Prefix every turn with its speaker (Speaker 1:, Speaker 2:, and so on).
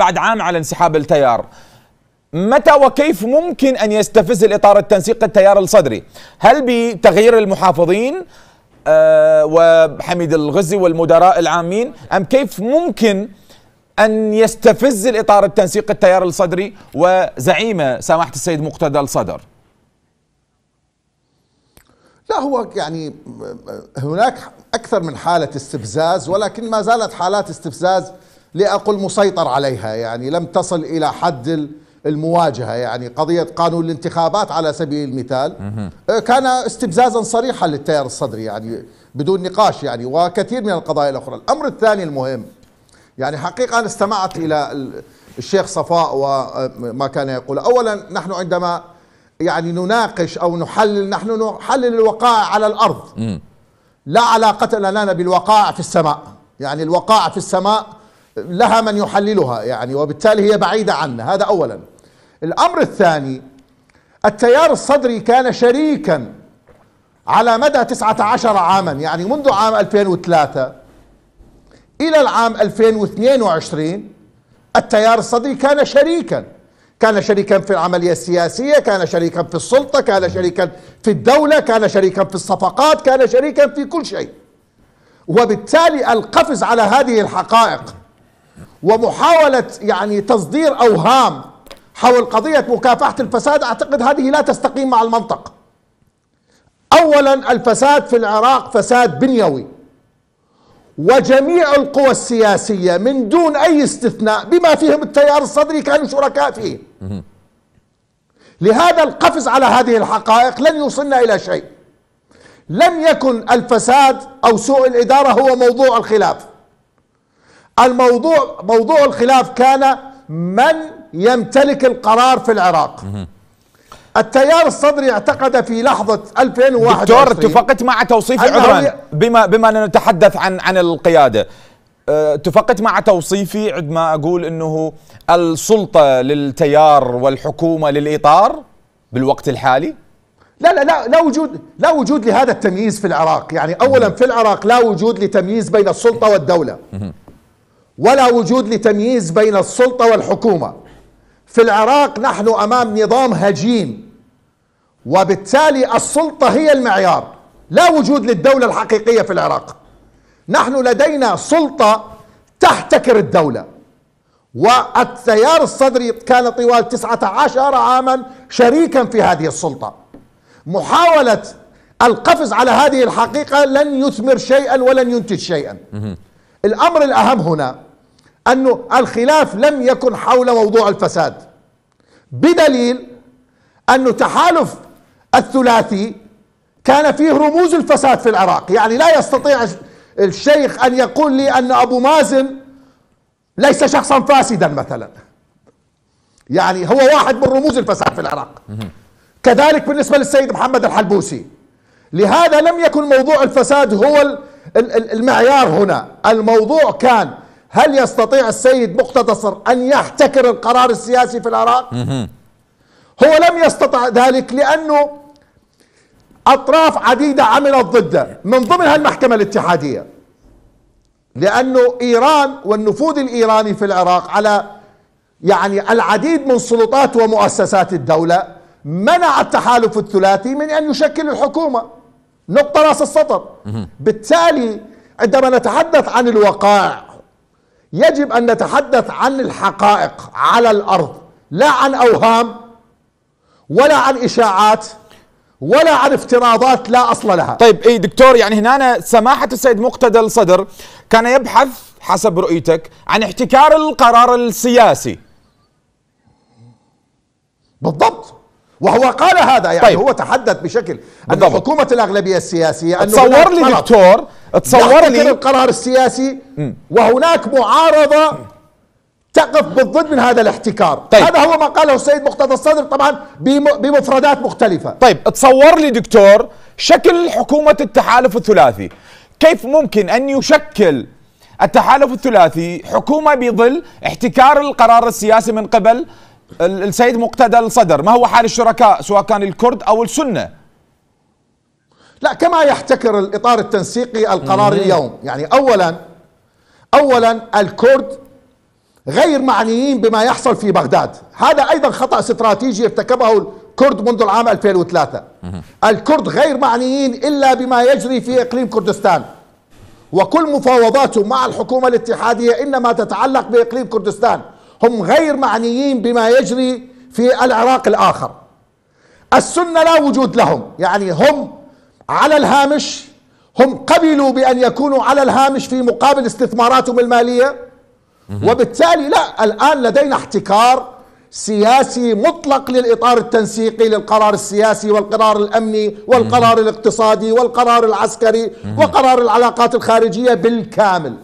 Speaker 1: بعد عام على انسحاب التيار متى وكيف ممكن أن يستفز الإطار التنسيق التيار الصدري هل بتغيير المحافظين أه وحميد الغزي والمدراء العامين أم كيف ممكن أن يستفز الإطار التنسيق التيار الصدري وزعيمه سماحة السيد مقتدى الصدر
Speaker 2: لا هو يعني آه، آه، هناك أكثر من حالة استفزاز ولكن ما زالت حالات استفزاز لأقل مسيطر عليها يعني لم تصل إلى حد المواجهة يعني قضية قانون الانتخابات على سبيل المثال آه، كان استفزازا صريحا للتيار الصدري يعني بدون نقاش يعني وكثير من القضايا الأخرى الأمر الثاني المهم يعني حقيقة أنا استمعت إلى الشيخ صفاء وما آه، كان يقول أولا نحن عندما يعني نناقش أو نحلل نحن نحلل الوقائع على الأرض لا علاقة لنا بالوقائع في السماء يعني الوقائع في السماء لها من يحللها يعني وبالتالي هي بعيدة عنا هذا أولا الأمر الثاني التيار الصدري كان شريكا على مدى 19 عاما يعني منذ عام 2003 إلى العام 2022 التيار الصدري كان شريكا كان شريكا في العملية السياسية كان شريكا في السلطة كان شريكا في الدولة كان شريكا في الصفقات كان شريكا في كل شيء وبالتالي القفز على هذه الحقائق ومحاولة يعني تصدير أوهام حول قضية مكافحة الفساد أعتقد هذه لا تستقيم مع المنطق أولا الفساد في العراق فساد بنيوي وجميع القوى السياسية من دون أي استثناء بما فيهم التيار الصدري كانوا شركاء فيه لهذا القفز على هذه الحقائق لن يوصلنا إلى شيء لم يكن الفساد أو سوء الإدارة هو موضوع الخلاف الموضوع موضوع الخلاف كان من يمتلك القرار في العراق التيار الصدري اعتقد في لحظة 2001 دكتور اتفقت مع توصيفي عذرا بما بما
Speaker 1: نتحدث عن عن القيادة أه، اتفقت مع توصيفي عندما اقول انه السلطة للتيار والحكومة للإطار بالوقت الحالي
Speaker 2: لا لا لا لا وجود لا وجود لهذا التمييز في العراق يعني اولا في العراق لا وجود لتمييز بين السلطة والدولة ولا وجود لتمييز بين السلطة والحكومة في العراق نحن أمام نظام هجين وبالتالي السلطة هي المعيار لا وجود للدولة الحقيقية في العراق نحن لدينا سلطة تحتكر الدولة والتيار الصدري كان طوال 19 عاما شريكا في هذه السلطة محاولة القفز على هذه الحقيقة لن يثمر شيئا ولن ينتج شيئا الأمر الأهم هنا أنه الخلاف لم يكن حول موضوع الفساد بدليل أن تحالف الثلاثي كان فيه رموز الفساد في العراق يعني لا يستطيع الشيخ أن يقول لي أن أبو مازن ليس شخصا فاسدا مثلا يعني هو واحد من رموز الفساد في العراق كذلك بالنسبة للسيد محمد الحلبوسي لهذا لم يكن موضوع الفساد هو المعيار هنا الموضوع كان هل يستطيع السيد مقتدصر أن يحتكر القرار السياسي في العراق؟ هو لم يستطع ذلك لأنه أطراف عديدة عملت ضده من ضمنها المحكمة الاتحادية لأنه إيران والنفوذ الإيراني في العراق على يعني العديد من سلطات ومؤسسات الدولة منع التحالف الثلاثي من أن يشكل الحكومة نقطة راس السطر بالتالي عندما نتحدث عن الوقائع يجب ان نتحدث عن الحقائق على الارض لا عن اوهام ولا عن اشاعات ولا عن افتراضات لا اصل لها. طيب اي دكتور يعني هنا سماحه السيد
Speaker 1: مقتدى الصدر كان يبحث حسب رؤيتك عن احتكار القرار السياسي.
Speaker 2: بالضبط وهو قال هذا يعني طيب. هو تحدث بشكل بالضبط. ان حكومه الاغلبيه السياسيه أنه تصور لي دكتور تصور لي القرار السياسي م. وهناك معارضه تقف بالضد من هذا الاحتكار طيب. هذا هو ما قاله السيد مقتدى الصدر طبعا بمفردات مختلفه طيب تصور لي دكتور شكل حكومه التحالف الثلاثي كيف
Speaker 1: ممكن ان يشكل التحالف الثلاثي حكومه بظل احتكار القرار السياسي من قبل السيد مقتدى الصدر ما هو حال الشركاء سواء كان الكرد
Speaker 2: أو السنة لا كما يحتكر الإطار التنسيقي القرار اليوم يعني أولا أولا الكرد غير معنيين بما يحصل في بغداد هذا أيضا خطأ استراتيجي ارتكبه الكرد منذ العام 2003 الكرد غير معنيين إلا بما يجري في إقليم كردستان وكل مفاوضاته مع الحكومة الاتحادية إنما تتعلق بإقليم كردستان هم غير معنيين بما يجري في العراق الآخر السنة لا وجود لهم يعني هم على الهامش هم قبلوا بأن يكونوا على الهامش في مقابل استثماراتهم المالية وبالتالي لا الآن لدينا احتكار سياسي مطلق للإطار التنسيقي للقرار السياسي والقرار الأمني والقرار الاقتصادي والقرار العسكري وقرار العلاقات الخارجية بالكامل